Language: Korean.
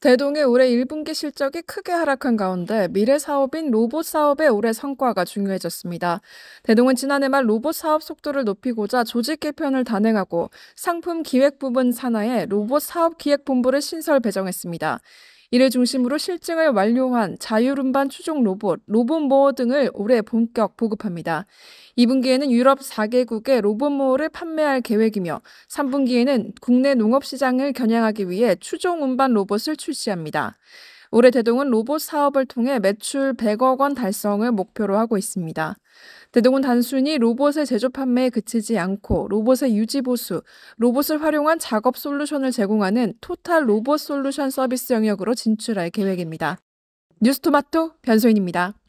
대동의 올해 1분기 실적이 크게 하락한 가운데 미래 사업인 로봇 사업의 올해 성과가 중요해졌습니다. 대동은 지난해 말 로봇 사업 속도를 높이고자 조직 개편을 단행하고 상품 기획 부분 산하에 로봇 사업 기획 본부를 신설 배정했습니다. 이를 중심으로 실증을 완료한 자유운반 추종 로봇, 로봇모어 등을 올해 본격 보급합니다. 2분기에는 유럽 4개국에 로봇모어를 판매할 계획이며 3분기에는 국내 농업시장을 겨냥하기 위해 추종 운반 로봇을 출시합니다. 올해 대동은 로봇 사업을 통해 매출 100억 원 달성을 목표로 하고 있습니다. 대동은 단순히 로봇의 제조 판매에 그치지 않고 로봇의 유지 보수, 로봇을 활용한 작업 솔루션을 제공하는 토탈 로봇 솔루션 서비스 영역으로 진출할 계획입니다. 뉴스토마토 변소인입니다.